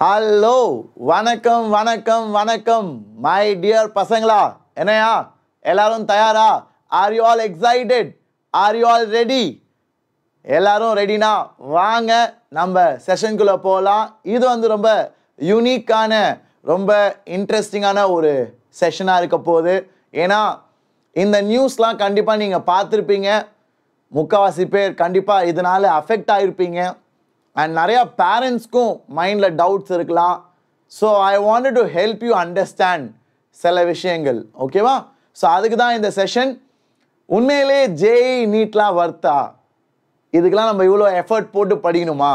Hello வணக்கம் வணக்கம் வணக்கம் மை டியர் பசங்களா என்னையா எல்லாரும் தயாரா are you all excited are you all ready எல்லாரும் ரெடினா வாங்க நம்ம செஷனுக்குள்ளே போகலாம் இது வந்து ரொம்ப யூனிக்கான ரொம்ப இன்ட்ரெஸ்டிங்கான ஒரு செஷனாக இருக்க போகுது ஏன்னா இந்த நியூஸ்லாம் கண்டிப்பாக நீங்கள் பார்த்துருப்பீங்க முக்கால்வாசி பேர் கண்டிப்பாக இதனால் அஃபெக்ட் ஆகிருப்பீங்க அண்ட் நிறையா பேரண்ட்ஸ்க்கும் மைண்டில் டவுட்ஸ் இருக்கலாம் so I want to help you understand சில விஷயங்கள் ஓகேவா ஸோ அதுக்கு தான் இந்த செஷன் உண்மையிலே ஜேஇ நீட்லாம் e வர்த்தா இதுக்கெலாம் நம்ம இவ்வளோ எஃபர்ட் போட்டு படிக்கணுமா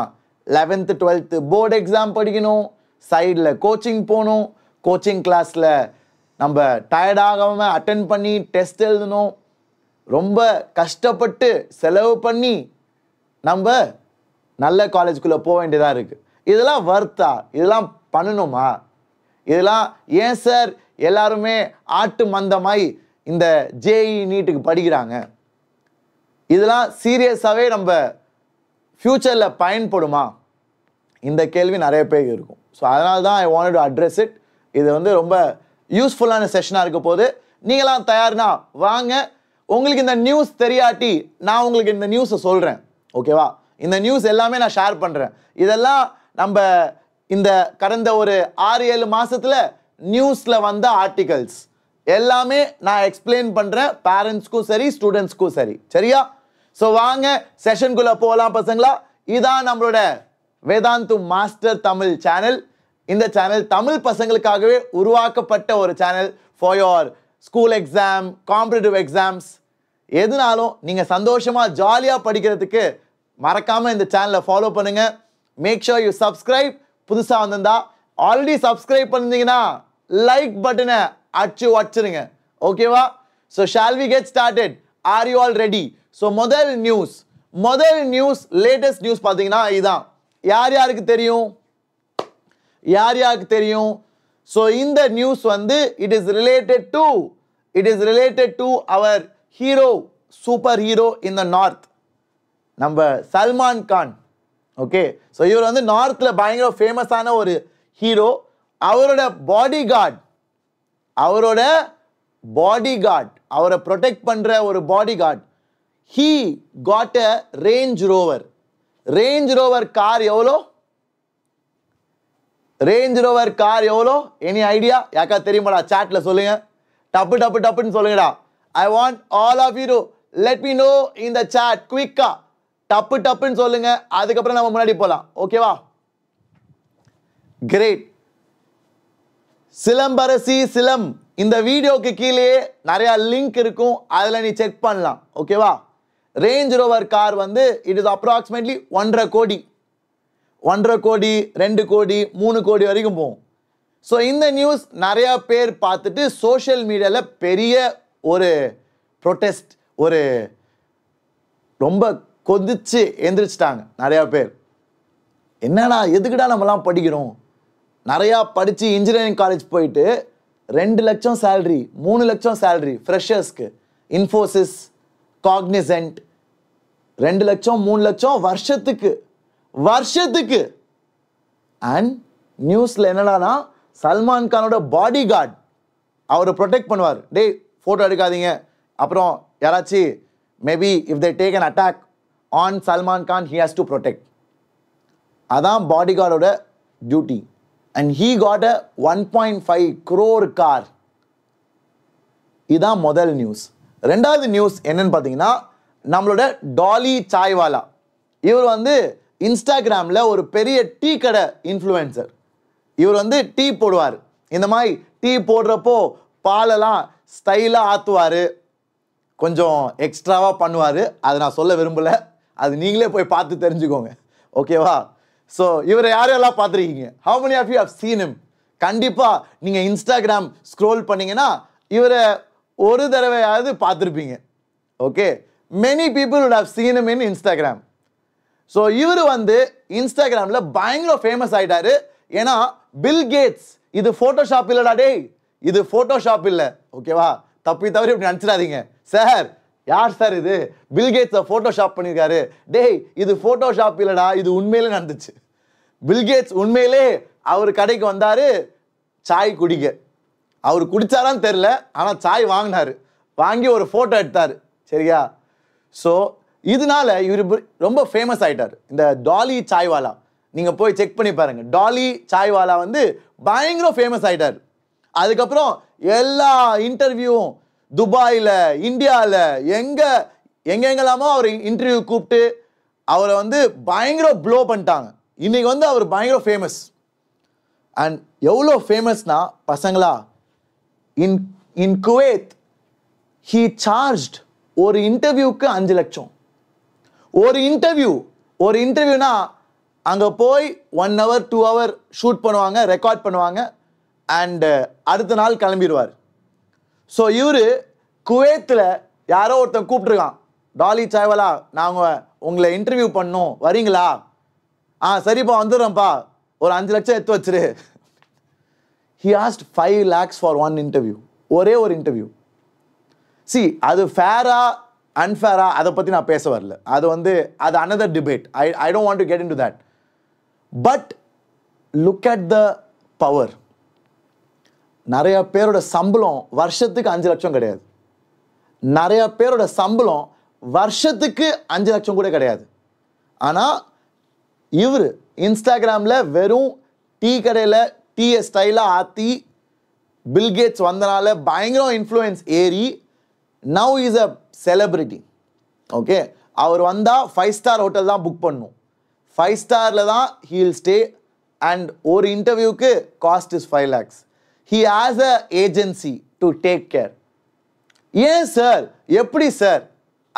லெவன்த்து டுவெல்த்து போர்டு எக்ஸாம் படிக்கணும் சைடில் கோச்சிங் போகணும் கோச்சிங் கிளாஸில் நம்ம டயர்டாகாமல் அட்டன் பண்ணி டெஸ்ட் எழுதணும் ரொம்ப கஷ்டப்பட்டு செலவு பண்ணி நம்ம நல்ல காலேஜுக்குள்ளே போக வேண்டியதாக இருக்குது இதெல்லாம் வர்த்தா இதெல்லாம் பண்ணணுமா இதெல்லாம் ஏன் சார் எல்லாருமே ஆட்டு மந்தமாய் இந்த ஜேஇ நீட்டுக்கு e படிக்கிறாங்க இதெல்லாம் சீரியஸாகவே நம்ம ஃப்யூச்சரில் பயன்படுமா இந்த கேள்வி நிறைய பேர் இருக்கும் ஸோ அதனால தான் I want to address it இது வந்து ரொம்ப யூஸ்ஃபுல்லான செஷனாக இருக்க போது நீங்களாம் தயார்னா வாங்க உங்களுக்கு இந்த நியூஸ் தெரியாட்டி நான் உங்களுக்கு இந்த நியூஸை சொல்கிறேன் ஓகேவா இந்த நியூஸ் எல்லாமே நான் ஷேர் பண்ணுறேன் இதெல்லாம் நம்ம இந்த கடந்த ஒரு ஆறு ஏழு மாதத்தில் நியூஸில் வந்த ஆர்டிகல்ஸ் எல்லாமே நான் எக்ஸ்பிளைன் பண்ணுறேன் பேரண்ட்ஸ்க்கும் சரி ஸ்டூடெண்ட்ஸ்க்கும் சரி சரியா ஸோ வாங்க செஷனுக்குள்ளே போகலாம் பசங்களா இதான் நம்மளோட வேதாந்து மாஸ்டர் தமிழ் சேனல் இந்த சேனல் தமிழ் பசங்களுக்காகவே உருவாக்கப்பட்ட ஒரு channel for your school exam competitive exams எதுனாலும் நீங்கள் சந்தோஷமாக ஜாலியாக படிக்கிறதுக்கு மறக்காமல் இந்த சேனலை ஃபாலோ பண்ணுங்கள் மேக் ஷோர் யூ சப்ஸ்கிரைப் புதுசாக வந்திருந்தா ஆல்ரெடி சப்ஸ்கிரைப் பண்ணிருந்தீங்கன்னா லைக் பட்டனை அடிச்சு வச்சிருங்க ஓகேவா so shall we get started are you all ready so முதல் நியூஸ் முதல் நியூஸ் லேட்டஸ்ட் நியூஸ் பார்த்தீங்கன்னா இதுதான் யார் யாருக்கு தெரியும் யார் யாருக்கு தெரியும் ஸோ இந்த நியூஸ் வந்து it is related to it is related to our hero superhero in the north நம்ம சல்மான் கான் ஓகே ஸோ இவர் வந்து நார்த்தில் பயங்கர ஃபேமஸான ஒரு ஹீரோ அவரோட பாடி கார்டு அவரோட பாடி கார்டு அவரை ப்ரொடெக்ட் பண்ணுற ஒரு bodyguard he got a Range Rover Range Rover car எவ்வளோ ரேஞ்ச் ரோவர் கார் எவ்வளோ எனி ஐடியா யாக்கா தெரியுமாடா சாட்டில் சொல்லுங்கள் டப்பு டப்பு டப்புன்னு சொல்லுங்கடா I want all of you let me know in the chat குயிக்கா டப்பு டப்புன்னு சொல்லுங்க அதுக்கப்புறம் நம்ம முன்னாடி போகலாம் ஓகேவா கிரேட் சிலம்பரசி சிலம் இந்த வீடியோக்கு கீழே நிறையா லிங்க் இருக்கும் அதில் நீ செக் பண்ணலாம் ஓகேவா ரேஞ்ச் ரோவர் கார் வந்து இட் இஸ் அப்ராக்சிமேட்லி ஒன்றரை கோடி ஒன்றரை கோடி ரெண்டு கோடி மூணு கோடி வரைக்கும் போகும் ஸோ இந்த நியூஸ் நிறையா பேர் பார்த்துட்டு சோஷியல் மீடியாவில் பெரிய ஒரு ப்ரொட்டெஸ்ட் ஒரு ரொம்ப கொதித்து எந்திரிச்சிட்டாங்க நிறையா பேர் என்னடா எதுக்குடா நம்மலாம் படிக்கிறோம் நிறையா படித்து இன்ஜினியரிங் காலேஜ் போயிட்டு ரெண்டு லட்சம் சேல்ரி மூணு லட்சம் சேல்ரி ஃப்ரெஷர்ஸ்க்கு இன்ஃபோசிஸ் காக்னிசன்ட் ரெண்டு லட்சம் மூணு லட்சம் வருஷத்துக்கு வருஷத்துக்கு அண்ட் நியூஸில் என்னடானா சல்மான் கானோட பாடி கார்டு அவரை ப்ரொடெக்ட் பண்ணுவார் டேய் ஃபோட்டோ எடுக்காதீங்க அப்புறம் யாராச்சும் maybe if they take an attack on Salman Khan he has to protect அதான் பாடி கார்டோட duty and he got a one point five crore car இதுதான் முதல் நியூஸ் ரெண்டாவது நியூஸ் என்னன்னு பார்த்தீங்கன்னா நம்மளோட டாலி சாய்வாலா இவர் வந்து இன்ஸ்டாகிராமில் ஒரு பெரிய டீ கடை இன்ஃப்ளூயன்சர் இவர் வந்து டீ போடுவார் இந்த மாதிரி டீ போடுறப்போ பாலெல்லாம் ஸ்டைலாக ஆற்றுவார் கொஞ்சம் எக்ஸ்ட்ராவாக பண்ணுவார் அதை நான் சொல்ல விரும்பலை அது நீங்களே போய் பார்த்து தெரிஞ்சுக்கோங்க ஓகேவா ஸோ இவரை யாரெல்லாம் பார்த்துருக்கீங்க how many of you have seen him கண்டிப்பாக நீங்கள் இன்ஸ்டாகிராம் ஸ்க்ரோல் பண்ணிங்கன்னா இவரை ஒரு தடவையாவது பார்த்துருப்பீங்க okay many people would have seen him in Instagram so இவர் வந்து இன்ஸ்டாகிராமில் பயங்கர ஃபேமஸ் ஆகிட்டார் ஏன்னா பில் கேட்ஸ் இது ஃபோட்டோஷாப் இல்லைடா டே இது ஃபோட்டோஷாப் இல்லை ஓகேவா தப்பி தவறி இப்படி நினச்சிடாதீங்க சார் யார் சார் இது பில்கேட்ஸை ஃபோட்டோஷாப் பண்ணியிருக்காரு டேய் இது ஃபோட்டோஷாப் இல்லைடா இது உண்மையிலே நடந்துச்சு பில்கேட்ஸ் உண்மையிலே அவர் கடைக்கு வந்தார் சாய் குடிக்க அவர் குடித்தாரான்னு தெரில ஆனால் சாய் வாங்கினார் வாங்கி ஒரு ஃபோட்டோ எடுத்தார் சரியா ஸோ இதனால இவர் ரொம்ப ஃபேமஸ் ஆகிட்டார் இந்த டாலி சாய்வாலா நீங்கள் போய் செக் பண்ணி பாருங்கள் டாலி சாய்வாலா வந்து பயங்கரம் ஃபேமஸ் ஆகிட்டார் அதுக்கப்புறம் எல்லா இன்டர்வியூவும் துபாயில் இந்தியாவில் எங்கே எங்கெங்கெல்லாமோ அவர் இன்டர்வியூ கூப்பிட்டு அவரை வந்து பயங்கர ப்ளோ பண்ணிட்டாங்க இன்றைக்கி வந்து அவர் பயங்கர ஃபேமஸ் அண்ட் எவ்வளோ ஃபேமஸ்னா பசங்களா in in Kuwait he charge ஒரு இன்டர்வியூக்கு அஞ்சு லட்சம் ஒரு இன்டர்வியூ ஒரு இன்டர்வியூனா அங்கே போய் one hour two hour shoot பண்ணுவாங்க ரெக்கார்ட் பண்ணுவாங்க அண்டு uh, அடுத்த நாள் கிளம்பிடுவார் ஸோ இவர் குவைத்தில் யாரோ ஒருத்தன் கூப்பிட்ருக்கான் டாலி சாய்வலா நாங்கள் உங்களை இன்டர்வியூ பண்ணோம் வரீங்களா ஆ சரிப்பா வந்துடுறேன்ப்பா ஒரு அஞ்சு லட்சம் எடுத்து வச்சிரு he asked five lakhs for one interview ஒரே ஒரு இன்டர்வியூ சி அது ஃபேராக அன்ஃபேராக அதை பற்றி நான் பேச வரல அது வந்து அது another debate I I don't want to get into that but look at the power நிறையா பேரோட சம்பளம் வருஷத்துக்கு அஞ்சு லட்சம் கிடையாது நிறையா பேரோட சம்பளம் வருஷத்துக்கு அஞ்சு லட்சம் கூட கிடையாது ஆனால் இவர் இன்ஸ்டாகிராமில் வெறும் டீ கடையில் டீயை ஸ்டைலாக ஆற்றி பில்கேட்ஸ் வந்தனால பயங்கரம் இன்ஃப்ளூயன்ஸ் ஏறி now is a celebrity okay அவர் வந்தால் ஃபைவ் ஸ்டார் ஹோட்டல் தான் புக் பண்ணும் ஃபைவ் ஸ்டாரில் தான் ஹீல் ஸ்டே அண்ட் ஒரு இன்டர்வியூக்கு cost is five lakhs he has a agency to take care ஏன் சார் எப்படி சார்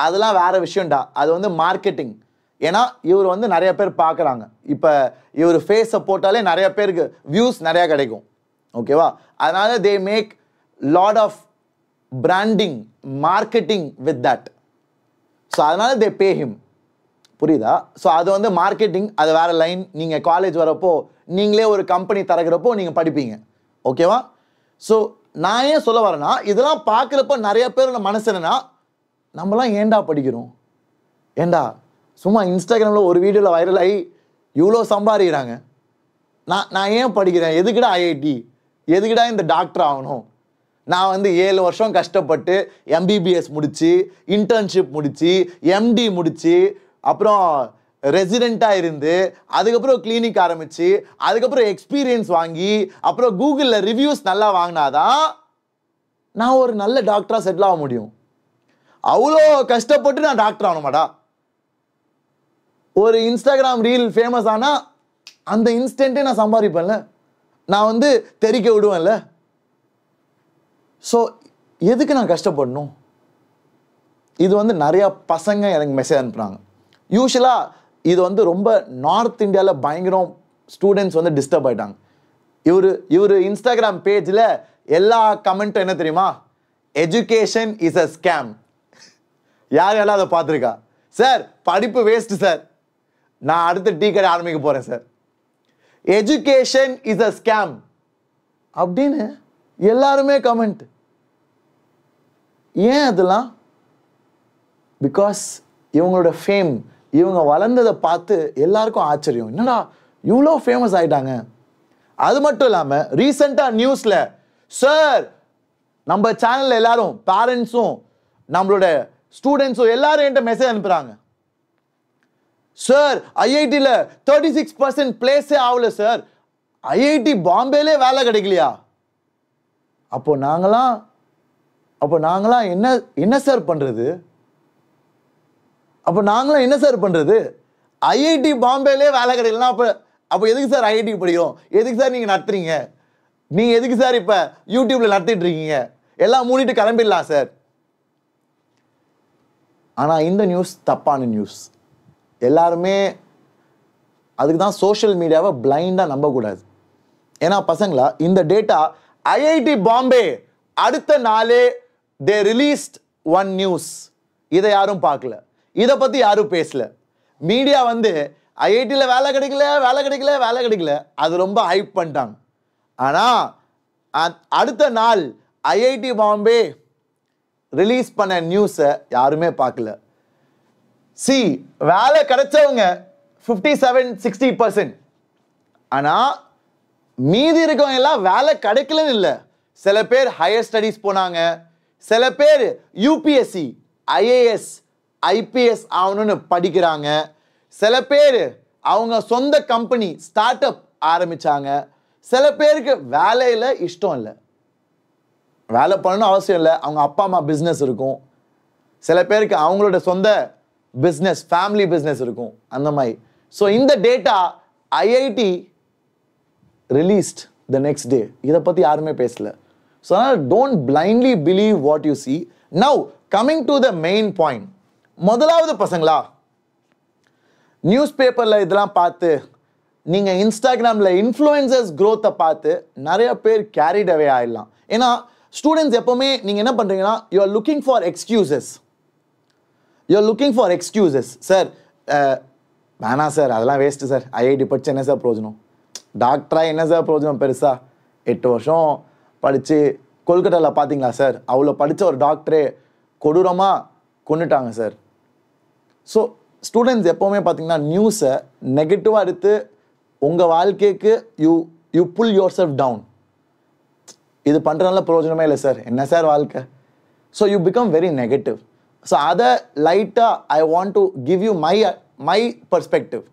அதெல்லாம் வேறு விஷயம்டா அது வந்து மார்க்கெட்டிங் ஏன்னா இவர் வந்து நிறைய பேர் பார்க்குறாங்க இப்போ இவர் ஃபேஸை போட்டாலே நிறைய பேருக்கு வியூஸ் நிறையா கிடைக்கும் ஓகேவா அதனால் they make lot of branding marketing with that so அதனால் தே பே ஹிம் புரியுதா ஸோ அது வந்து மார்க்கெட்டிங் அது வேறு லைன் நீங்கள் காலேஜ் வரப்போ நீங்களே ஒரு கம்பெனி திறக்கிறப்போ நீங்கள் படிப்பீங்க ஓகேவா ஸோ நான் ஏன் சொல்ல வரேன்னா இதெல்லாம் பார்க்குறப்ப நிறைய நம்ம மனசு என்னென்னா நம்மலாம் ஏண்டா படிக்கிறோம் ஏண்டா சும்மா இன்ஸ்டாகிராமில் ஒரு வீடியோவில் வைரல் ஆகி இவ்வளோ சம்பாதிக்கிறாங்க நான் நான் ஏன் படிக்கிறேன் எதுக்குடா ஐஐடி எதுக்குடா இந்த டாக்டர் ஆகணும் நான் வந்து ஏழு வருஷம் கஷ்டப்பட்டு எம்பிபிஎஸ் முடித்து இன்டர்ன்ஷிப் முடித்து எம்டி முடித்து அப்புறம் ரெசிடெண்ட்டாக இருந்து அதுக்கப்புறம் கிளினிக் ஆரம்பித்து அதுக்கப்புறம் எக்ஸ்பீரியன்ஸ் வாங்கி அப்புறம் கூகுளில் ரிவ்யூஸ் நல்லா வாங்கினாதான் நான் ஒரு நல்ல டாக்டராக செட்டில் ஆக முடியும் அவ்வளோ கஷ்டப்பட்டு நான் டாக்டர் ஆகணுமாடா ஒரு இன்ஸ்டாகிராம் ரீல் ஃபேமஸ் ஆனால் அந்த இன்ஸ்டண்ட்டே நான் சம்பாதிப்பேன்ல நான் வந்து தெரிக்க விடுவேன்ல ஸோ எதுக்கு நான் கஷ்டப்படணும் இது வந்து நிறையா பசங்க எனக்கு மெசேஜ் அனுப்புகிறாங்க யூஸ்வலாக இது வந்து ரொம்ப நார்த் இந்தியாவில் பயங்கரம் ஸ்டூடெண்ட்ஸ் வந்து டிஸ்டர்ப் ஆகிட்டாங்க இவர் இவர் இன்ஸ்டாகிராம் பேஜில் எல்லா கமெண்ட்டும் என்ன தெரியுமா எஜுகேஷன் இஸ் அ ஸ்கேம் யார் யாரும் அதை பார்த்துருக்கா சார் படிப்பு வேஸ்ட்டு சார் நான் அடுத்து டீ கடை ஆரம்பிக்க போகிறேன் sir education is a scam அப்படின்னு எல்லாருமே கமெண்ட் ஏன் அதெல்லாம் பிகாஸ் இவங்களோட ஃபேம் இவங்க வளர்ந்ததை பார்த்து எல்லாருக்கும் ஆச்சரியம் என்னடா இவ்வளோ ஃபேமஸ் ஆகிட்டாங்க அது மட்டும் இல்லாமல் ரீசெண்டாக நியூஸில் சார் நம்ம சேனலில் எல்லாரும் பேரண்ட்ஸும் நம்மளோட ஸ்டூடெண்ட்ஸும் எல்லாரும் என்கிட்ட மெசேஜ் அனுப்புகிறாங்க சார் ஐஐடியில் தேர்ட்டி சிக்ஸ் பர்சன்ட் பிளேஸே ஆகல சார் ஐஐடி பாம்பேலே வேலை கிடைக்கலையா அப்போ நாங்களாம் அப்போ நாங்களாம் என்ன என்ன சார் பண்ணுறது அப்போ நாங்களும் என்ன சார் பண்ணுறது ஐஐடி பாம்பேலே வேலை கிடைக்கலன்னா அப்போ அப்போ எதுக்கு சார் ஐஐடி படிக்கிறோம் எதுக்கு சார் நீங்கள் நடத்துறீங்க நீங்கள் எதுக்கு சார் இப்போ யூடியூப்பில் நடத்திட்டு இருக்கீங்க எல்லாம் மூடிட்டு கிளம்பிடலாம் சார் ஆனால் இந்த நியூஸ் தப்பான நியூஸ் எல்லாருமே அதுக்கு தான் சோஷியல் மீடியாவை பிளைண்டாக நம்பக்கூடாது ஏன்னா பசங்களா இந்த டேட்டா ஐஐடி பாம்பே அடுத்த நாளே தே ரிலீஸ்ட் ஒன் நியூஸ் இதை யாரும் பார்க்கல இதை பற்றி யாரும் பேசல மீடியா வந்து ஐஐடியில் வேலை கிடைக்கல வேலை கிடைக்கல வேலை கிடைக்கல அது ரொம்ப ஹைப் பண்ணிட்டாங்க ஆனால் அடுத்த நாள் ஐஐடி பாம்பே ரிலீஸ் பண்ண நியூஸை யாருமே பார்க்கல சி வேலை கிடைச்சவங்க ஃபிஃப்டி செவன் சிக்ஸ்டி பர்சன்ட் ஆனால் மீதி இருக்கவங்க எல்லாம் வேலை கிடைக்கலன்னு இல்லை சில பேர் ஹையர் ஸ்டடீஸ் போனாங்க சில பேர் யூபிஎஸ்சி ஐஏஎஸ் ஐபிஎஸ் ஆகணும்னு படிக்கிறாங்க சில பேர் அவங்க சொந்த கம்பெனி ஸ்டார்ட் அப் ஆரம்பித்தாங்க சில பேருக்கு வேலையில் இஷ்டம் இல்லை வேலை பண்ணணும் அவசியம் இல்லை அவங்க அப்பா அம்மா பிஸ்னஸ் இருக்கும் சில பேருக்கு அவங்களோட சொந்த பிஸ்னஸ் ஃபேமிலி பிஸ்னஸ் இருக்கும் அந்த மாதிரி ஸோ இந்த data IIT released the next day இதை பற்றி யாருமே பேசலை ஸோ அதனால் don't blindly believe what you see now coming to the main point முதலாவது பசங்களா நியூஸ் பேப்பரில் இதெல்லாம் பார்த்து நீங்கள் இன்ஸ்டாகிராமில் இன்ஃப்ளூயன்சர்ஸ் க்ரோத்தை பார்த்து நிறைய பேர் கேரிடவே ஆகிடலாம் ஏன்னா ஸ்டூடெண்ட்ஸ் எப்போவுமே நீங்கள் என்ன பண்ணுறீங்கன்னா you are looking for excuses you are looking for excuses sir வேணாம் சார் அதெல்லாம் வேஸ்ட்டு சார் ஐஐடி படித்து என்ன சார் ப்ரோஜனம் டாக்டராக என்ன சார் ப்ரோஜனம் பெருசாக எட்டு வருஷம் படித்து கொல்கட்டாவில் பார்த்தீங்களா சார் அவ்வளோ படித்த ஒரு டாக்டரே கொடூரமாக கொண்டுட்டாங்க சார் ஸோ ஸ்டூடெண்ட்ஸ் எப்போவுமே பார்த்தீங்கன்னா நியூஸை நெகட்டிவாக எடுத்து உங்கள் வாழ்க்கைக்கு you you pull yourself down இது பண்ணுறதுனால பிரயோஜனமே இல்லை சார் என்ன சார் வாழ்க்கை so you become very negative so அதை லைட்டாக I want to give you my my perspective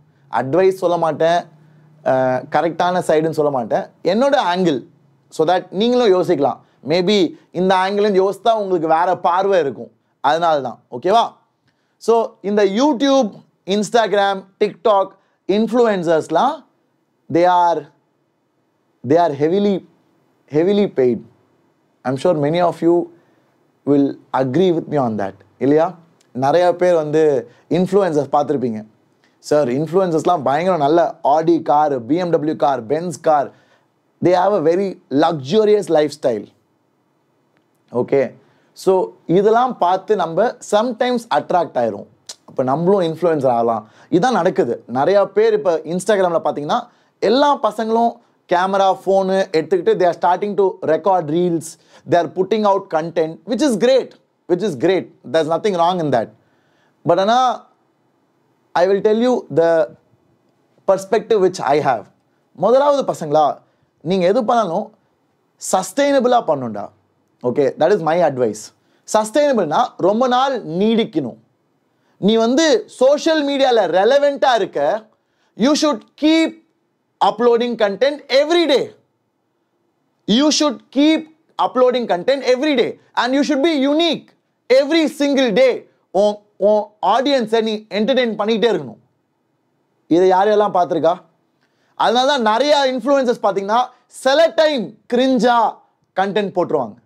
advice சொல்ல மாட்டேன் கரெக்டான சைடுன்னு சொல்ல மாட்டேன் என்னோடய ஆங்கிள் ஸோ தட் நீங்களும் யோசிக்கலாம் மேபி இந்த ஆங்கிள் யோசித்தா உங்களுக்கு வேறு பார்வை இருக்கும் அதனால தான் ஓகேவா ஸோ இந்த யூடியூப் இன்ஸ்டாகிராம் டிக்டாக் இன்ஃப்ளூயன்சர்ஸ்லாம் they are they are heavily heavily paid I'm sure many of you will agree with me on that இல்லையா நிறையா பேர் வந்து இன்ஃப்ளூயன்சர்ஸ் பார்த்துருப்பீங்க சார் இன்ஃப்ளூயன்சர்ஸ்லாம் பயங்கரம் நல்ல Audi car BMW car Benz car they have a very luxurious lifestyle okay so இதெல்லாம் பார்த்து நம்ம சம்டைம்ஸ் அட்ராக்ட் ஆயிரும் இப்போ நம்மளும் இன்ஃப்ளூயன்சர் ஆகலாம் இதுதான் நடக்குது நிறையா பேர் இப்போ இன்ஸ்டாகிராமில் பார்த்தீங்கன்னா எல்லா பசங்களும் கேமரா ஃபோனு எடுத்துக்கிட்டு they are starting to record reels they are putting out content which is great which is great there is nothing wrong in that but ஆனால் I will tell you the perspective which I have முதலாவது பசங்களா நீங்கள் எது பண்ணாலும் சஸ்டெயினபிளாக பண்ணுண்டா okay that is my advice சஸ்டைனபிள்னா ரொம்ப நாள் நீடிக்கணும் நீ வந்து சோஷியல் மீடியாவில் ரெலவெண்ட்டாக இருக்க you should keep uploading content every day you should keep uploading content every day and you should be unique every single day உன் உன் ஆடியன்ஸை நீ என்டர்டெயின் பண்ணிக்கிட்டே இருக்கணும் இதை யாரையெல்லாம் பார்த்துருக்கா அதனால தான் நிறையா இன்ஃப்ளூயன்சஸ் பார்த்தீங்கன்னா சில டைம் கிரிஞ்சா கண்டென்ட் போட்டுருவாங்க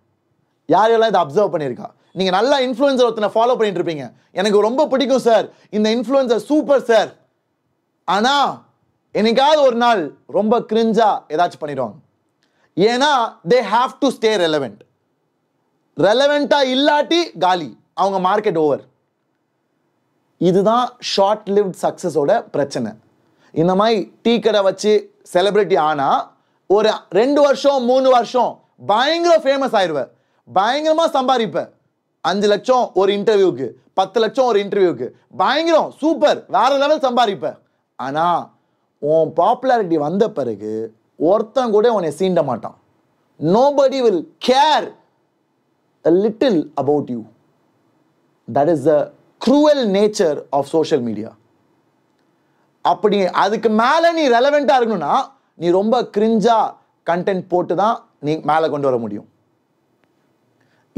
யார் எல்லாம் இதை அப்சர்வ் பண்ணியிருக்கா நீங்கள் நல்லா இன்ஃப்ளூயன்சர் ஒருத்தனை ஃபாலோ பண்ணிட்டு இருப்பீங்க எனக்கு ரொம்ப பிடிக்கும் சார் இந்த இன்ஃப்ளூயன்சர் சூப்பர் சார் ஆனால் என்னைக்காவது ஒரு நாள் ரொம்ப கிரிஞ்சா ஏதாச்சும் பண்ணிடுவாங்க ஏன்னா they have to stay relevant ரெலவெண்ட்டாக இல்லாட்டி காலி அவங்க மார்க்கெட் ஓவர் இதுதான் ஷார்ட் லிவ்ட் சக்ஸஸோட பிரச்சனை இந்த மாதிரி டீ கடை வச்சு செலிப்ரிட்டி ஆனால் ஒரு ரெண்டு வருஷம் மூணு வருஷம் பயங்கர ஃபேமஸ் ஆயிடுவேன் பயங்கரமாக சம்பாதிப்பேன் அஞ்சு லட்சம் ஒரு இன்டர்வியூக்கு பத்து லட்சம் ஒரு இன்டர்வியூக்கு பயங்கரம் சூப்பர் வேறு லெவல் சம்பாதிப்பேன் ஆனால் உன் பாப்புலாரிட்டி வந்த பிறகு ஒருத்தன் கூட உன்னை சீண்ட மாட்டான் nobody will care a little about you that is the cruel nature of social media அப்படி அதுக்கு மேலே நீ ரெலவெண்ட்டாக இருக்கணும்னா நீ ரொம்ப கிரிஞ்சா கண்டென்ட் போட்டு தான் நீ மேலே கொண்டு வர முடியும்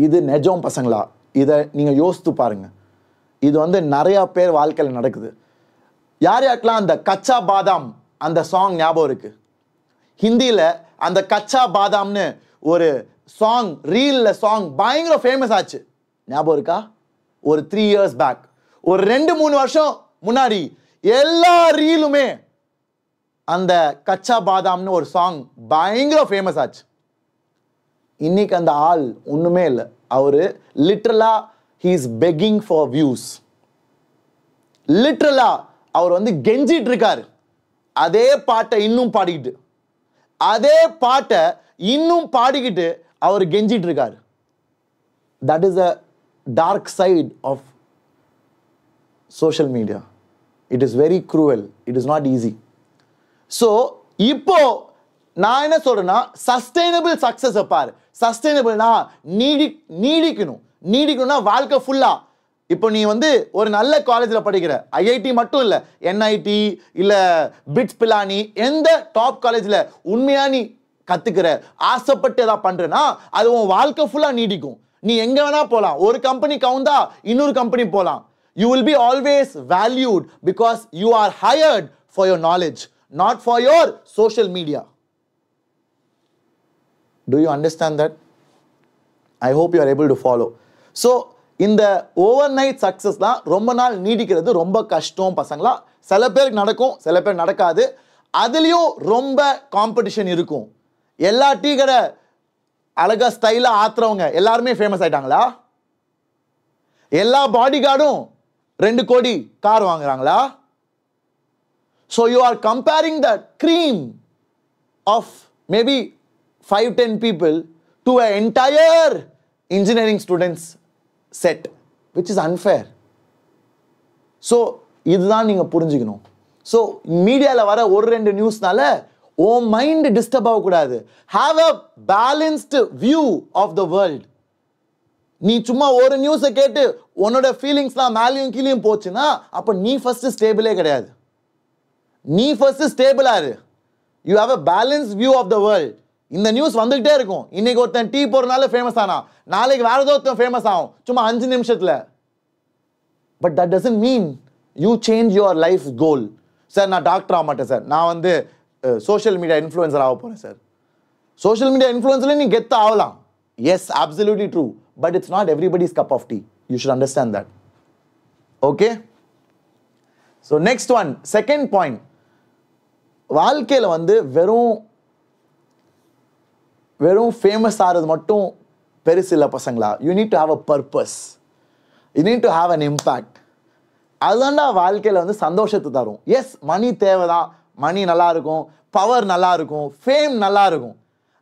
இது நெஜம் பசங்களா இதை நீங்கள் யோசித்து பாருங்கள் இது வந்து நிறையா பேர் வாழ்க்கையில் நடக்குது யார் யாருக்கெலாம் அந்த கச்சா பாதாம் அந்த சாங் ஞாபகம் இருக்குது ஹிந்தியில் அந்த கச்சா பாதாம்னு ஒரு சாங் ரீலில் சாங் பயங்கர ஃபேமஸ் ஆச்சு ஞாபகம் இருக்கா ஒரு த்ரீ இயர்ஸ் பேக் ஒரு ரெண்டு மூணு வருஷம் முன்னாடி எல்லா ரீலுமே அந்த கச்சா பாதாம்னு ஒரு சாங் பயங்கர ஃபேமஸ் ஆச்சு இன்னைக்கு அந்த ஆள் ஒன்றுமே இல்லை அவர் லிட்ரலாக he's is begging for views லிட்ரலா அவர் வந்து கெஞ்சிட்டு இருக்காரு அதே பாட்டை இன்னும் பாடிக்கிட்டு அதே பாட்டை இன்னும் பாடிக்கிட்டு அவர் கெஞ்சிட்டு இருக்காரு that is a dark side of social media it is very cruel it is not easy so இப்போ நான் என்ன சொல்கிறேன்னா சஸ்டைனபிள் சக்ஸஸை பாரு சஸ்டைனபிள்னா நீடி நீடிக்கணும் நீடிக்கணும்னா வாழ்க்கை ஃபுல்லாக இப்போ நீ வந்து ஒரு நல்ல காலேஜில் படிக்கிற ஐஐடி மட்டும் இல்லை என்ஐடி இல்லை பிட்ஸ் பிலானி எந்த டாப் காலேஜில் உண்மையாக நீ கற்றுக்கிற ஆசைப்பட்டு எதாவது பண்ணுறேன்னா அது உன் வாழ்க்கை ஃபுல்லாக நீடிக்கும் நீ எங்கே வேணால் போகலாம் ஒரு கம்பெனி கவுந்தா இன்னொரு கம்பெனி போகலாம் you will be always valued because you are hired for your knowledge not for your social media Do you understand that I hope you are able to follow so இந்த overnight success தான் ரொம்ப நாள் நீடிக்கிறது ரொம்ப கஷ்டம் பசங்களா சில பேருக்கு நடக்கும் சில பேர் நடக்காது அதுலேயும் ரொம்ப காம்படிஷன் இருக்கும் எல்லா டீ கடை அழகாக ஸ்டைலாக ஆத்துறவங்க எல்லாருமே ஃபேமஸ் ஆயிட்டாங்களா எல்லா பாடி கார்டும் ரெண்டு கோடி கார் வாங்குறாங்களா so you are comparing the cream of maybe five ten people to a entire engineering students set which is unfair so இதுதான் நீங்கள் புரிஞ்சுக்கணும் ஸோ மீடியாவில் வர ஒரு ரெண்டு நியூஸ்னால ஓ மைண்டு டிஸ்டர்ப் ஆகக்கூடாது have a balanced view of the world நீ சும்மா ஒரு நியூஸை கேட்டு உன்னோட ஃபீலிங்ஸ்லாம் மேலேயும் கீழேயும் போச்சுன்னா அப்போ நீ ஃபஸ்ட்டு ஸ்டேபிளே கிடையாது நீ ஃபஸ்ட்டு ஸ்டேபிளாரு you have a balance view of the world இந்த நியூஸ் வந்துகிட்டே இருக்கும் இன்னைக்கு ஒருத்தன் டீ போறதுனால ஃபேமஸ் ஆனா நாளைக்கு வேற ஏதோ ஒருத்தன் ஃபேமஸ் ஆகும் சும்மா அஞ்சு நிமிஷத்துல but that doesn't mean you change your life goal sir நான் டாக்டர் ஆக மாட்டேன் சார் நான் வந்து சோஷியல் மீடியா இன்ஃப்ளூயன்சர் ஆக போகிறேன் சார் சோஷியல் மீடியா இன்ஃப்ளூயன்ஸில் நீ கெத்த ஆகலாம் yes absolutely true but it's not everybody's cup of tea you should understand that okay so next one second point வாழ்க்கையில் வந்து வெறும் வெறும் ஃபேமஸ் ஆகிறது மட்டும் பெருசு இல்லை பசங்களா you need to have a purpose you need to have an impact அதுதான்டா வாழ்க்கையில் வந்து சந்தோஷத்தை தரும் எஸ் மணி தேவைதான் மணி நல்லா இருக்கும் பவர் நல்லா இருக்கும் ஃபேம் நல்லா இருக்கும்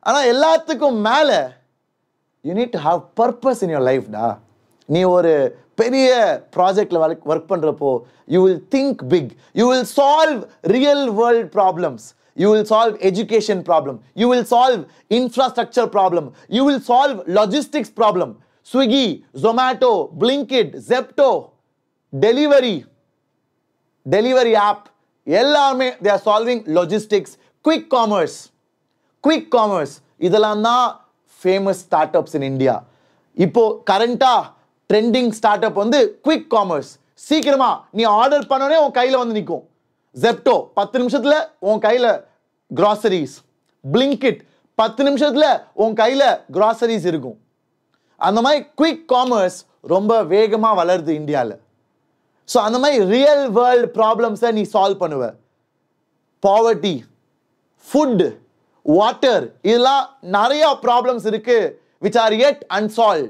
ஆனால் எல்லாத்துக்கும் மேலே you need to have purpose in your லைஃப்டா நீ ஒரு பெரிய ப்ராஜெக்டில் ஒர்க் ஒர்க் பண்ணுறப்போ you will think big you will solve real world problems you will solve education problem you will solve infrastructure problem you will solve logistics problem swiggy zomato blinkit zepto delivery delivery app எல்லாமே they are solving logistics quick commerce quick commerce இதெல்லாம் தான் famous startups in India இப்போ கரண்டா trending start up வந்து quick commerce சீக்கிரமா நீ order பண்ணோடனே உன் கையில் வந்து நிற்கும் ஜெப்டோ பத்து நிமிஷத்தில் உன் கையில் க்ராசரிஸ் பிளிங்கிட் பத்து நிமிஷத்தில் உன் கையில் க்ராசரிஸ் இருக்கும் அந்த மாதிரி குயிக் காமர்ஸ் ரொம்ப வேகமாக வளருது இந்தியாவில் ஸோ அந்த மாதிரி ரியல் வேர்ல்டு ப்ராப்ளம்ஸை நீ சால்வ் பண்ணுவ பாவர்ட்டி ஃபுட்டு வாட்டர் இதெல்லாம் நிறையா ப்ராப்ளம்ஸ் இருக்குது விச் ஆர் எட் அன்சால்வ்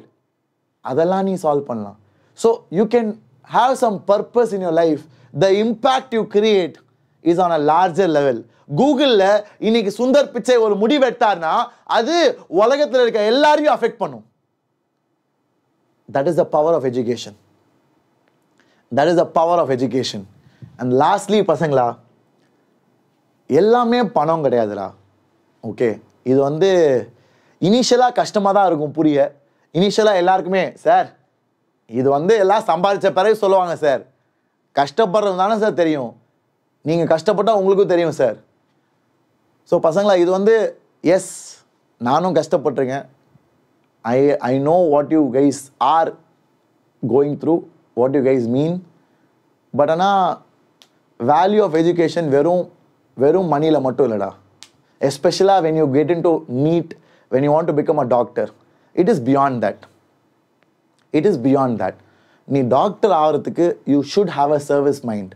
அதெல்லாம் நீ சால்வ் பண்ணலாம் so you can have some purpose in your life the impact you create is on a larger level கூகுளில் இன்னைக்கு சுந்தர் பிச்சை ஒரு முடிவெட்டார்னா அது உலகத்தில் இருக்க எல்லாரையும் அஃபெக்ட் பண்ணும் that is the power of education that is the power of education and lastly பசங்களா எல்லாமே பணம் கிடையாதுடா ஓகே இது வந்து இனிஷியலாக கஷ்டமாக தான் இருக்கும் புரிய இனிஷியலாக எல்லாருக்குமே சார் இது வந்து எல்லாம் சம்பாதிச்ச பிறகு சொல்லுவாங்க சார் கஷ்டப்படுறது தானே சார் தெரியும் நீங்கள் கஷ்டப்பட்டால் உங்களுக்கும் தெரியும் சார் ஸோ பசங்களா இது வந்து எஸ் நானும் கஷ்டப்பட்டிருக்கேன் I I know what you guys are going through what you guys mean but ஆனால் வேல்யூ ஆஃப் எஜுகேஷன் வெறும் வெறும் மணியில் மட்டும் இல்லைடா எஸ்பெஷலாக when you get into NEET when you want to become a doctor it is beyond that it is beyond that நீ doctor ஆகிறதுக்கு you should have a service mind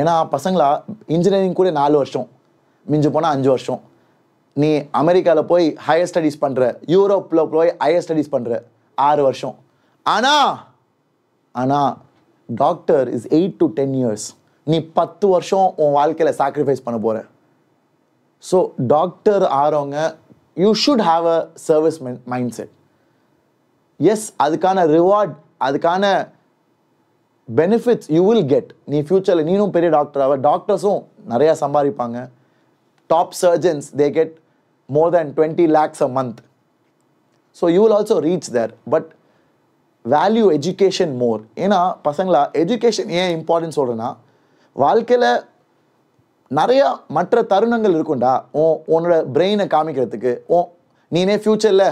ஏன்னா பசங்களா இன்ஜினியரிங் கூட நாலு வருஷம் மிஞ்சு போனால் அஞ்சு வருஷம் நீ அமெரிக்காவில் போய் ஹையர் ஸ்டடீஸ் பண்ணுற யூரோப்பில் போய் ஹையர் ஸ்டடீஸ் பண்ணுற ஆறு வருஷம் ஆனால் ஆனால் doctor is eight to ten years நீ பத்து வருஷம் உன் வாழ்க்கையில் சாக்ரிஃபைஸ் பண்ண போகிற ஸோ டாக்டர் ஆகிறவங்க you should have a service mindset yes அதுக்கான ரிவார்ட் அதுக்கான பெனிஃபிட்ஸ் யூ வில் கெட் நீ ஃப்யூச்சரில் நீனும் பெரிய டாக்டர் ஆவ டாக்டர்ஸும் நிறையா சம்பாதிப்பாங்க top surgeons they get more than twenty lakhs a month so you will also reach there but value education more ஏன்னா பசங்களா எஜுகேஷன் ஏன் இம்பார்ட்டன்ஸ் சொல்கிறேன்னா வாழ்க்கையில் நிறையா மற்ற தருணங்கள் இருக்கும்டா ஓ உன்னோட பிரெயினை காமிக்கிறதுக்கு ஓ நீனே ஃப்யூச்சரில்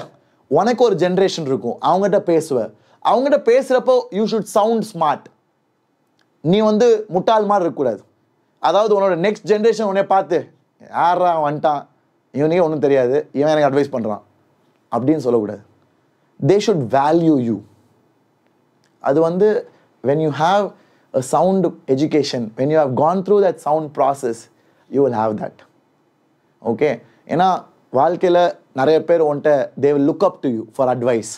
உனக்கு ஒரு ஜென்ரேஷன் இருக்கும் அவங்ககிட்ட பேசுவேன் அவங்ககிட்ட பேசுகிறப்போ யூ ஷுட் சவுண்ட் ஸ்மார்ட் நீ வந்து முட்டாள் மாதிரி இருக்கக்கூடாது அதாவது உன்னோட நெக்ஸ்ட் ஜென்ரேஷன் உடனே பார்த்து யாரா வந்துட்டான் இவனுக்கே ஒன்றும் தெரியாது இவன் எனக்கு அட்வைஸ் பண்ணுறான் அப்படின்னு சொல்லக்கூடாது தே ஷுட் வேல்யூ யூ அது வந்து when you have a sound education when you have gone through that sound process you will have that okay ஏன்னா வாழ்க்கையில் நிறைய பேர் ஒன்ட்ட they will look up to you for advice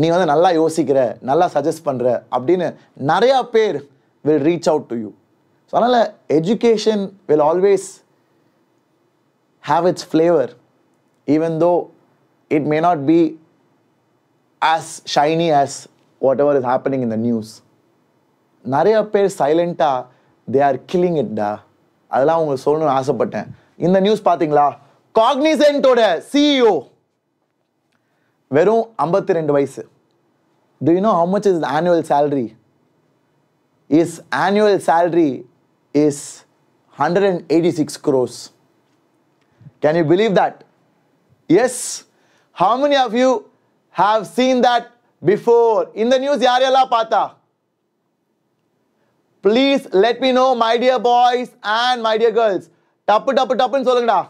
நீ வந்து நல்லா யோசிக்கிற நல்லா சஜஸ்ட் பண்ணுற அப்படின்னு நிறையா பேர் will reach out to you so அதனால் education will always have its flavour even though it may not be as shiny as whatever is happening in the news நிறையா பேர் சைலண்ட்டாக தே ஆர் கில்லிங் இட் டா அதெல்லாம் உங்களுக்கு சொல்லணும்னு ஆசைப்பட்டேன் இந்த நியூஸ் பார்த்தீங்களா காக்னிசென்ட்டோட சிஇஓ வெறும் ஐம்பத்தி ரெண்டு வயசு do you know how much is annual salary is annual salary is hundred and eighty six crores can you believe that yes how many of you have seen that before இந்த news யார் யாரெல்லாம் பார்த்தா please let me know my dear boys and my dear girls டப்பு டப்பு டப்புன்னு சொல்லுங்கடா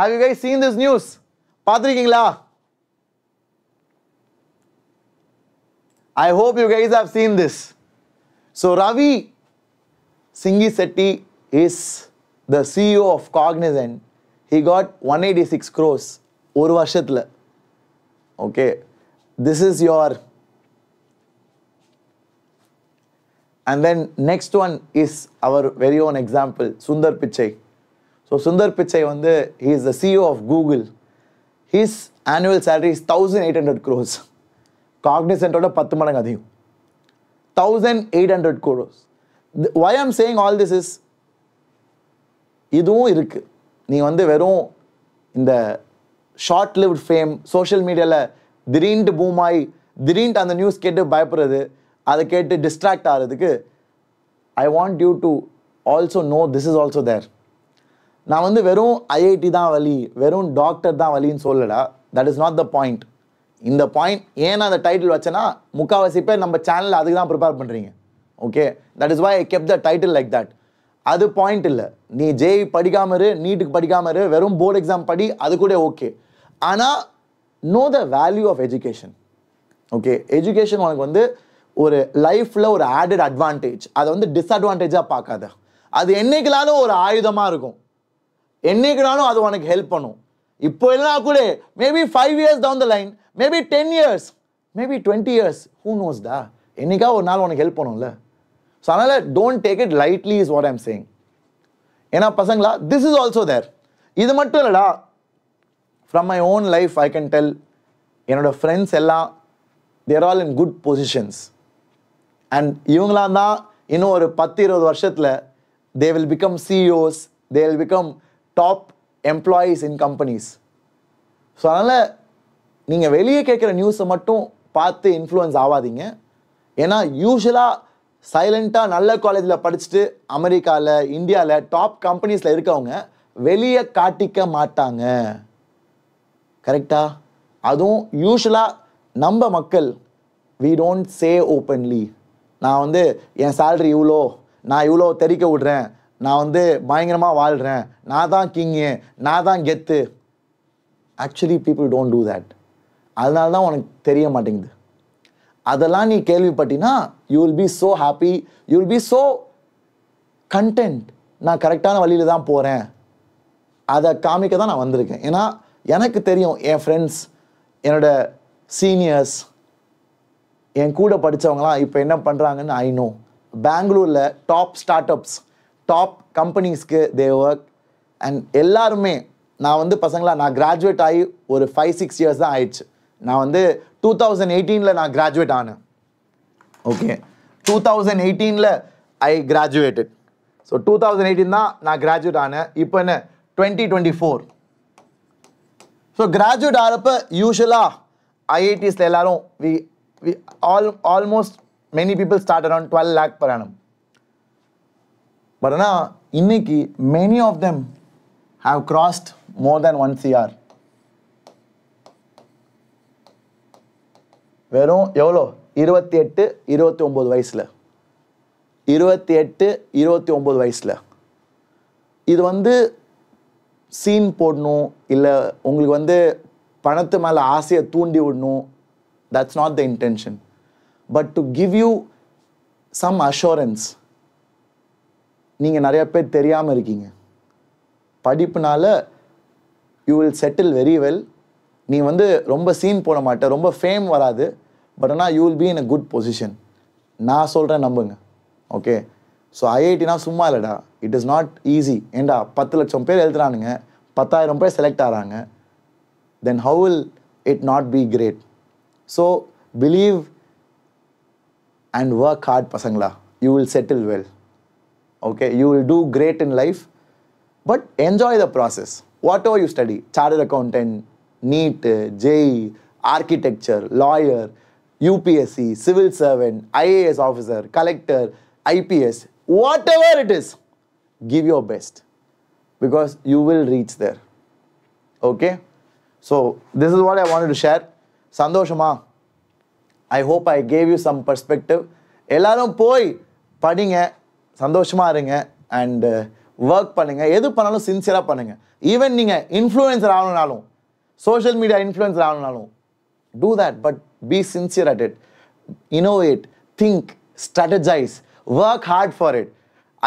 have you guys seen this news பார்த்துருக்கீங்களா I hope you guys have seen this. So Ravi Singhi Setti is the CEO of Cognizant. He got 186 crores one Okay. This is your... And then next one is our very own example, Sundar Pichai. So Sundar Pichai, he is the CEO of Google. His annual salary is 1800 crores. காக்னிசென்ட்டோட பத்து மடங்கு அதிகம் thousand eight hundred crores why am saying all this is இதுவும் இருக்குது நீ வந்து வெறும் இந்த ஷார்ட் லிவ்ட் ஃபேம் சோஷியல் மீடியாவில் திடீர்னு பூமாய் திடீர்னு அந்த நியூஸ் கேட்டு பயப்படுறது அதை கேட்டு டிஸ்ட்ராக்ட் ஆகிறதுக்கு I want you to also know this is also there நான் வந்து வெறும் ஐஐடி தான் வலி வெறும் டாக்டர் தான் வலின்னு சொல்லடா that is not the point இந்த பாயிண்ட் ஏன் அந்த டைட்டில் வச்சேன்னா முக்கால்வாசி பேர் நம்ம சேனலில் அதுக்கு தான் ப்ரிப்பேர் பண்ணுறீங்க okay that is why I kept the title like that அது பாயிண்ட் இல்லை நீ ஜேஇ e படிக்காமல் இரு நீட்டுக்கு படிக்காமல் இரு வெறும் போர்டு எக்ஸாம் படி அது கூட ஓகே ஆனால் know the value of education okay education உனக்கு வந்து ஒரு லைஃப்பில் ஒரு ஆடட் அட்வான்டேஜ் அதை வந்து டிஸ்அட்வான்டேஜாக பார்க்காத அது என்னைக்குனாலும் ஒரு ஆயுதமாக இருக்கும் என்னைக்குனாலும் அது உனக்கு ஹெல்ப் பண்ணும் இப்போ இல்லைனா கூட maybe five years down the line maybe ten years maybe twenty years who தா என்றைக்கா ஒரு நாள் உனக்கு ஹெல்ப் பண்ணும்ல ஸோ அதனால் don't take it lightly is what I'm saying ஏன்னா பசங்களா திஸ் இஸ் ஆல்சோ தேர் இது மட்டும் இல்லைடா from my own life I can tell என்னோடய ஃப்ரெண்ட்ஸ் எல்லாம் they're all in good positions and இவங்களாம் தான் இன்னும் ஒரு பத்து இருபது வருஷத்தில் they will become CEOs they will become top employees in companies so அதனால் நீங்கள் வெளியே கேட்குற நியூஸை மட்டும் பார்த்து இன்ஃப்ளூயன்ஸ் ஆகாதீங்க ஏன்னா யூஸ்வலாக சைலண்ட்டாக நல்ல காலேஜில் படிச்சுட்டு அமெரிக்காவில் இந்தியாவில் டாப் கம்பெனிஸில் இருக்கவங்க வெளியே காட்டிக்க மாட்டாங்க கரெக்டா அதுவும் யூஸ்வலாக நம்ம மக்கள் வி டோன்ட் சே ஓப்பன்லி நான் வந்து என் சேல்ரி இவ்வளோ நான் இவ்வளோ தெரிக்க விடுறேன் நான் வந்து பயங்கரமாக வாழ்கிறேன் நான் தான் கிங்கு நான் தான் கெத்து actually people don't do that அதனால தான் உனக்கு தெரிய மாட்டேங்குது அதெல்லாம் நீ கேள்விப்பட்டினா you will be so happy you will be so content நான் கரெக்டான வழியில் தான் போகிறேன் அதை காமிக்க தான் நான் வந்திருக்கேன் ஏன்னா எனக்கு தெரியும் என் ஃப்ரெண்ட்ஸ் என்னோட சீனியர்ஸ் என் கூட படித்தவங்களாம் இப்போ என்ன பண்ணுறாங்கன்னு ஐ நோ பெங்களூரில் டாப் ஸ்டார்ட் அப்ஸ் டாப் கம்பெனிஸ்க்கு தே ஒர்க் அண்ட் எல்லாருமே நான் வந்து பசங்களா நான் கிராஜுவேட் ஆகி ஒரு ஃபைவ் சிக்ஸ் இயர்ஸ் தான் ஆயிடுச்சு நான் வந்து டூ தௌசண்ட் எயிட்டீனில் நான் கிராஜுவேட் ஆனேன் ஓகே டூ தௌசண்ட் எயிட்டீனில் I graduated so two thousand eighteen தான் நான் கிராஜுவேட் ஆனேன் இப்போ என்ன twenty twenty four so graduate ஆகிறப்ப யூஸ்வலாக ஐஐடிஸில் எல்லோரும் we we all almost many people start around twelve lakh per annum but ஆனால் இன்னைக்கு many of them have crossed more than one CR வெறும் எவ்வளோ இருபத்தி எட்டு இருபத்தி ஒம்பது வயசில் இருபத்தி எட்டு இருபத்தி ஒம்பது வயசில் இது வந்து சீன் போடணும் இல்லை உங்களுக்கு வந்து பணத்து மேலே ஆசையை தூண்டி விடணும் that's not the intention but to give you some assurance நீங்கள் நிறையா பேர் தெரியாமல் இருக்கீங்க படிப்புனால you will settle very well நீ வந்து ரொம்ப சீன் போட மாட்ட ரொம்ப ஃபேம் வராது பட் ஆனால் you will be in a good position நான் சொல்கிறேன் நம்புங்க ஓகே ஸோ ஐஐடினா சும்மா இல்லைடா இட் இஸ் நாட் ஈஸி ஏண்டா பத்து லட்சம் பேர் எழுதுறானுங்க பத்தாயிரம் பேர் செலக்ட் ஆகிறாங்க then how will it not be great so believe and work hard பசங்களா you will settle well okay you will do great in life but enjoy the process whatever you study chartered accountant NEET JEE architecture lawyer UPSC civil servant IAS officer collector IPS whatever it is give your best because you will reach there okay so this is what I want to share சந்தோஷமா I hope I gave you some perspective எல்லாரும் போய் படிங்க சந்தோஷமாக இருங்க and work uh, பண்ணுங்கள் எது பண்ணாலும் சின்சியராக பண்ணுங்கள் ஈவன் நீங்கள் இன்ஃப்ளூயன்சர் ஆகணுனாலும் சோஷியல் மீடியா இன்ஃப்ளூயன்ஸ் ஆகணும்னாலும் do that but be sincere at it innovate think strategize work hard for it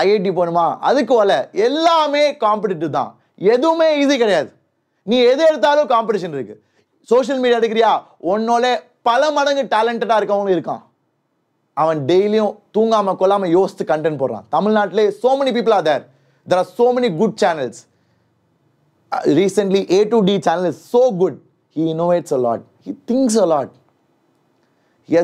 IIT போகணுமா அதுக்கு வல எல்லாமே காம்படிட்டிவ் தான் எதுவுமே ஈஸி கிடையாது நீ எது எடுத்தாலும் காம்படிஷன் இருக்குது சோஷியல் மீடியா எடுக்கிறியா ஒன்னோட பல மடங்கு டேலண்டடாக இருக்கவங்களும் இருக்கான் அவன் டெய்லியும் தூங்காமல் கொள்ளாமல் யோசித்து கண்டென்ட் போடுறான் தமிழ்நாட்டிலே so many people are there there are so many good channels uh, A to D channel channel is so good. He innovates a lot. He thinks a lot. He eh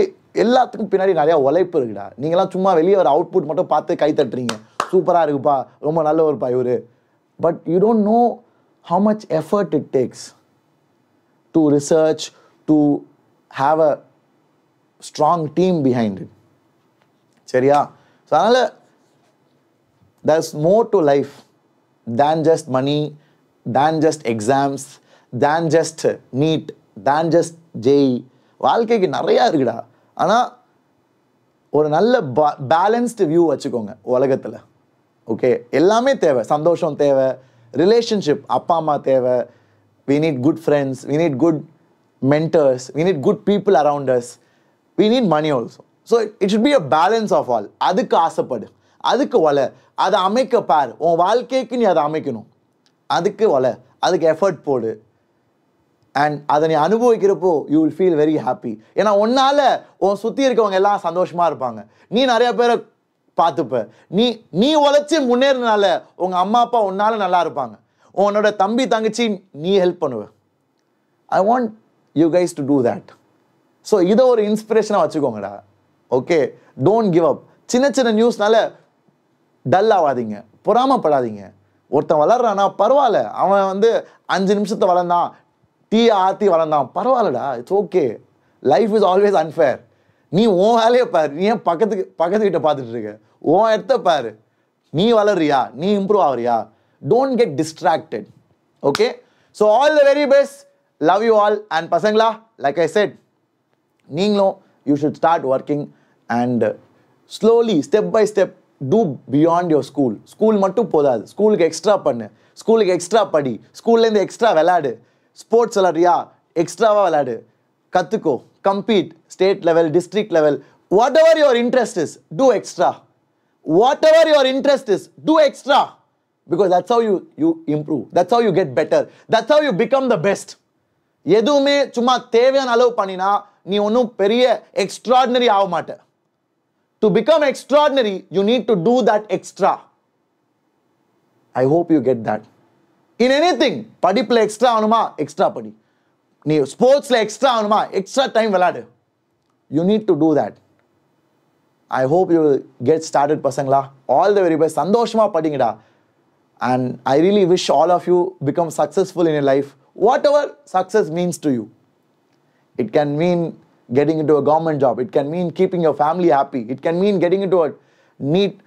eh, எல்லாத்துக்கும் பின்னாடி நிறையா உழைப்பு இருக்குடா நீங்களாம் சும்மா வெளியே ஒரு output மட்டும் பார்த்து கை தட்டுறீங்க சூப்பராக இருக்குப்பா ரொம்ப நல்ல ஒருப்பா இவர் but you don't know how much effort it takes to research to have a strong team behind it சரியா ஸோ அதனால் there's more to life than just money than just exams than just NEET than just JEE வாழ்க்கைக்கு நிறையா இருக்குடா ஆனால் ஒரு நல்ல balanced view வச்சுக்கோங்க உலகத்தில் ஓகே எல்லாமே தேவை சந்தோஷம் தேவை ரிலேஷன்ஷிப் அப்பா அம்மா தேவை we need good friends we need good mentors we need good people around us we need money also so it should be a balance of all அதுக்கு ஆசைப்படு அதுக்கு வலை அதை அமைக்க பார் உன் வாழ்க்கைக்கு நீ அதை அமைக்கணும் அதுக்கு வலை அதுக்கு எஃபர்ட் போடு அண்ட் அதை நீ அனுபவிக்கிறப்போ you will feel very happy ஏன்னா உன்னால் உன் சுற்றி இருக்கவங்க எல்லாம் சந்தோஷமாக இருப்பாங்க நீ நிறையா பேரை பார்த்துப்ப நீ நீ உழைச்சி முன்னேறினால உங்கள் அம்மா அப்பா உன்னால் நல்லா இருப்பாங்க உன்னோட தம்பி தங்கச்சி நீ ஹெல்ப் பண்ணுவ I want you guys to do that so இதை ஒரு இன்ஸ்பிரேஷனாக வச்சுக்கோங்கடா ஓகே டோன்ட் கிவ் அப் சின்ன சின்ன நியூஸ்னால டல் ஆகாதீங்க பொறாமப்படாதீங்க ஒருத்தன் வளர்றானா பரவாயில்ல அவன் வந்து அஞ்சு நிமிஷத்தை வளர்ந்தான் டீ ஆற்றி வளர்ந்தான் பரவாயில்லடா it's okay life is always unfair நீ உன் வேலையை பாரு நீ ஏன் பக்கத்துக்கு பக்கத்து கிட்ட பார்த்துட்டு இருக்க உன் இடத்த பாரு நீ வளர்றியா நீ இம்ப்ரூவ் ஆகுறியா don't get distracted okay so all the very best love you all and பசங்களா லைக் ஐ செட் நீங்களும் you should start working and slowly step by step do beyond your school school மட்டும் போதாது ஸ்கூலுக்கு extra பண்ணு ஸ்கூலுக்கு extra படி ஸ்கூல்லேருந்து extra விளாடு sports விளாட்றியா எக்ஸ்ட்ராவாக விளாடு கற்றுக்கோ compete state level district level whatever your interest is do extra whatever your interest is do extra because that's how you you improve that's how you get better that's how you become the best எதுவுமே சும்மா தேவையான அளவு பண்ணினா நீ ஒன்றும் பெரிய extraordinary ஆக மாட்டேன் to become extraordinary, you need to do that extra. I hope you get that. In anything படிப்பில் எக்ஸ்ட்ரா ஆகணுமா எக்ஸ்ட்ரா படி நீ ஸ்போர்ட்ஸில் எக்ஸ்ட்ரா ஆகணுமா எக்ஸ்ட்ரா டைம் விளாடு you need to do that I hope you get started பசங்களா all the very best சந்தோஷமாக படிங்கடா and I really wish all of you become successful in life whatever success means to you it can mean getting into a government job. It can mean keeping your family happy. It can mean getting into a neat,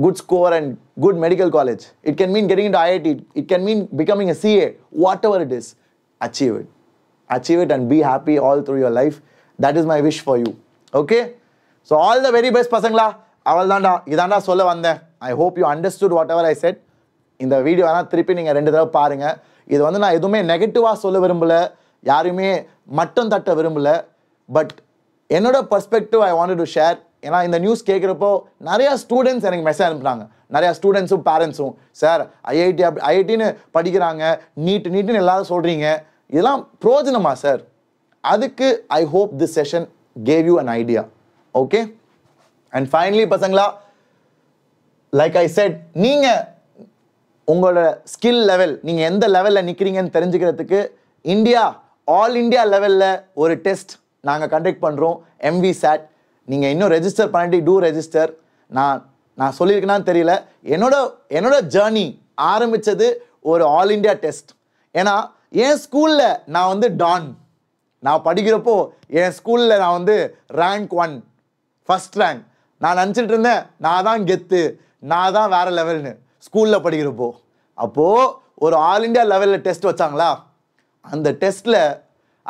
good score and good medical college. It can mean getting into IIT. It can mean becoming a CA. Whatever it is, achieve it. Achieve it and be happy all through your life. That is my wish for you. Okay? So, all the very best, பசங்களா அவள் தான்டா இதாண்டா சொல்ல வந்தேன் I hope you understood whatever I said இந்த video வேணால் திருப்பி நீங்கள் ரெண்டு தடவை பாருங்கள் இது வந்து நான் எதுவுமே நெகட்டிவாக சொல்ல விரும்பலை யாரையுமே மட்டும் தட்ட விரும்பலை பட் என்னோட perspective I want to share ஏன்னா இந்த நியூஸ் கேட்குறப்போ நிறையா ஸ்டூடெண்ட்ஸ் எனக்கு மெசேஜ் அனுப்புனாங்க நிறையா ஸ்டூடெண்ட்ஸும் பேரண்ட்ஸும் சார் ஐஐடி அப் ஐஐடின்னு படிக்கிறாங்க நீட்டு நீட்டுன்னு எல்லாரும் சொல்கிறீங்க இதெல்லாம் பிரோஜனமா சார் அதுக்கு I hope this session gave you an idea okay and finally பசங்களா லைக் ஐ செட் நீங்கள் உங்களோட ஸ்கில் லெவல் நீங்கள் எந்த லெவலில் நிற்கிறீங்கன்னு தெரிஞ்சுக்கிறதுக்கு இந்தியா ஆல் இண்டியா லெவலில் ஒரு டெஸ்ட் நாங்கள் கண்டக்ட் பண்ணுறோம் எம்வி சேட் நீங்கள் இன்னும் ரெஜிஸ்டர் பண்ணிட்டு டூ ரெஜிஸ்டர் நான் நான் சொல்லியிருக்கேன்னு தெரியல என்னோட என்னோட ஜேர்னி ஆரம்பித்தது ஒரு ஆல் இண்டியா டெஸ்ட் ஏன்னா என் ஸ்கூலில் நான் வந்து டான் நான் படிக்கிறப்போ என் ஸ்கூலில் நான் வந்து ரேங்க் ஒன் ஃபஸ்ட் ரேங்க் நான் நினச்சிட்டு இருந்தேன் நான் தான் கெத்து நான் தான் வேறு லெவல்னு ஸ்கூலில் படிக்கிறப்போ அப்போது ஒரு ஆல் இண்டியா லெவலில் டெஸ்ட் வச்சாங்களா அந்த டெஸ்ட்டில்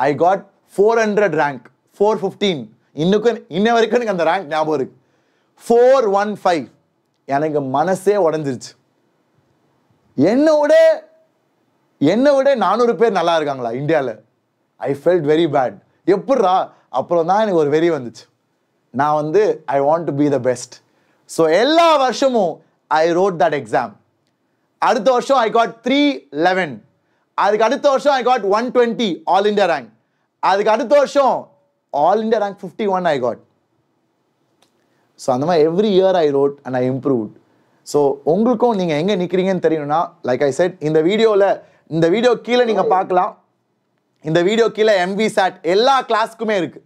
I got four hundred rank four fifteen இன்னுக்கும் இன்ன வரைக்கும் எனக்கு அந்த ரேங்க் ஞாபகம் இருக்குது ஃபோர் ஒன் ஃபைவ் எனக்கு மனசே உடஞ்சிருச்சு என்னை விட என்னை விட நானூறு பேர் நல்லா இருக்காங்களா இந்தியாவில் ஐ ஃபெல்ட் வெரி பேட் எப்பட்றா அப்புறம் தான் எனக்கு ஒரு வெறி வந்துச்சு நான் வந்து I want to be the best so எல்லா வருஷமும் ஐ ரோட் தட் எக்ஸாம் அடுத்த வருஷம் ஐ காட் த்ரீ லெவன் அதுக்கு அடுத்த வருஷம் I got one twenty all India rank அதுக்கு அடுத்த வருஷம் all India rank fifty one I got so அந்த மாதிரி every year I wrote and I improved so உங்களுக்கும் நீங்கள் எங்கே நிற்கிறீங்கன்னு தெரியணும்னா லைக் ஐ செட் இந்த வீடியோவில் இந்த வீடியோ கீழே நீங்கள் பார்க்கலாம் இந்த வீடியோ கீழே எம்வி சாட் எல்லா கிளாஸ்க்குமே இருக்குது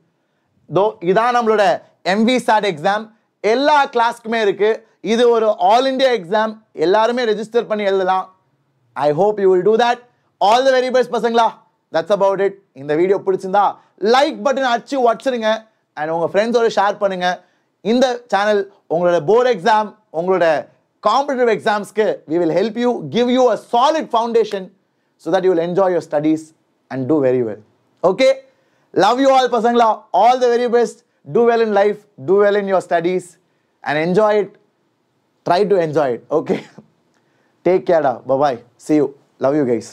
தோ இதான் நம்மளோட எம்வி சாட் எக்ஸாம் எல்லா கிளாஸ்க்குமே இருக்குது இது ஒரு ஆல் இண்டியா எக்ஸாம் எல்லாருமே ரெஜிஸ்டர் பண்ணி எழுதலாம் I hope you will do that all the very best பசங்களா தட்ஸ் அபவுட் இட் இந்த வீடியோ பிடிச்சிருந்தா லைக் பட்டன் அடிச்சு வச்சிருங்க அண்ட் உங்கள் ஃப்ரெண்ட்ஸோட ஷேர் பண்ணுங்கள் இந்த சேனல் உங்களோட போர்டு எக்ஸாம் உங்களோட காம்படிட்டிவ் எக்ஸாம்ஸ்க்கு we will help you give you a solid foundation so that you will enjoy your studies and do very well okay love you all பசங்களா all the very best do well in life do well in your studies and enjoy it try to enjoy it okay take கேடா bye bye see you love you guys